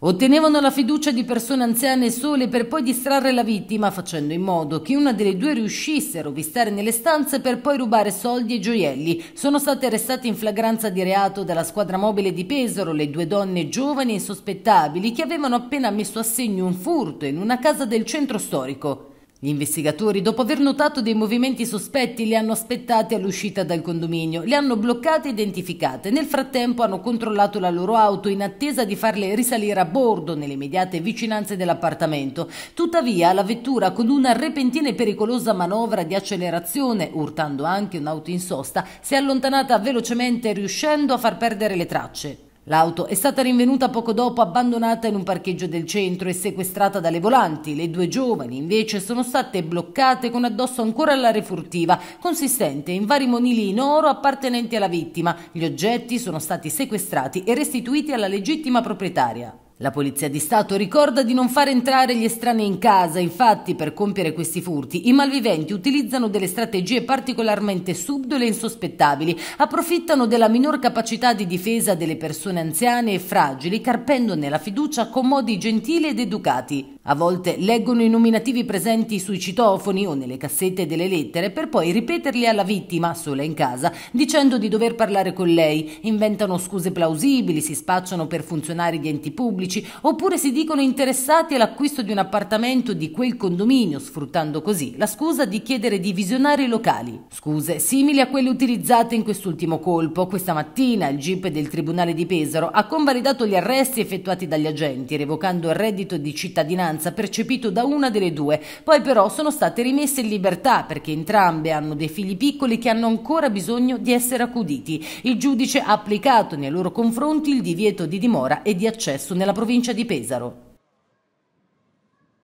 Ottenevano la fiducia di persone anziane sole per poi distrarre la vittima, facendo in modo che una delle due riuscisse a rovistare nelle stanze per poi rubare soldi e gioielli. Sono state arrestate in flagranza di reato dalla squadra mobile di Pesaro le due donne giovani e insospettabili che avevano appena messo a segno un furto in una casa del centro storico. Gli investigatori, dopo aver notato dei movimenti sospetti, li hanno aspettati all'uscita dal condominio, li hanno bloccate e identificate. Nel frattempo hanno controllato la loro auto in attesa di farle risalire a bordo nelle immediate vicinanze dell'appartamento. Tuttavia la vettura, con una repentina e pericolosa manovra di accelerazione, urtando anche un'auto in sosta, si è allontanata velocemente riuscendo a far perdere le tracce. L'auto è stata rinvenuta poco dopo abbandonata in un parcheggio del centro e sequestrata dalle volanti. Le due giovani invece sono state bloccate con addosso ancora la refurtiva, consistente in vari monili in oro appartenenti alla vittima. Gli oggetti sono stati sequestrati e restituiti alla legittima proprietaria. La Polizia di Stato ricorda di non far entrare gli estranei in casa, infatti per compiere questi furti i malviventi utilizzano delle strategie particolarmente subdole e insospettabili, approfittano della minor capacità di difesa delle persone anziane e fragili, carpendone la fiducia con modi gentili ed educati. A volte leggono i nominativi presenti sui citofoni o nelle cassette delle lettere per poi ripeterli alla vittima, sola in casa, dicendo di dover parlare con lei, inventano scuse plausibili, si spacciano per funzionari di enti pubblici, pubblici oppure si dicono interessati all'acquisto di un appartamento di quel condominio, sfruttando così la scusa di chiedere di visionare i locali. Scuse simili a quelle utilizzate in quest'ultimo colpo. Questa mattina il GIP del Tribunale di Pesaro ha convalidato gli arresti effettuati dagli agenti, revocando il reddito di cittadinanza percepito da una delle due. Poi però sono state rimesse in libertà perché entrambe hanno dei figli piccoli che hanno ancora bisogno di essere accuditi. Il giudice ha applicato nei loro confronti il divieto di dimora e di accesso nella provincia di Pesaro.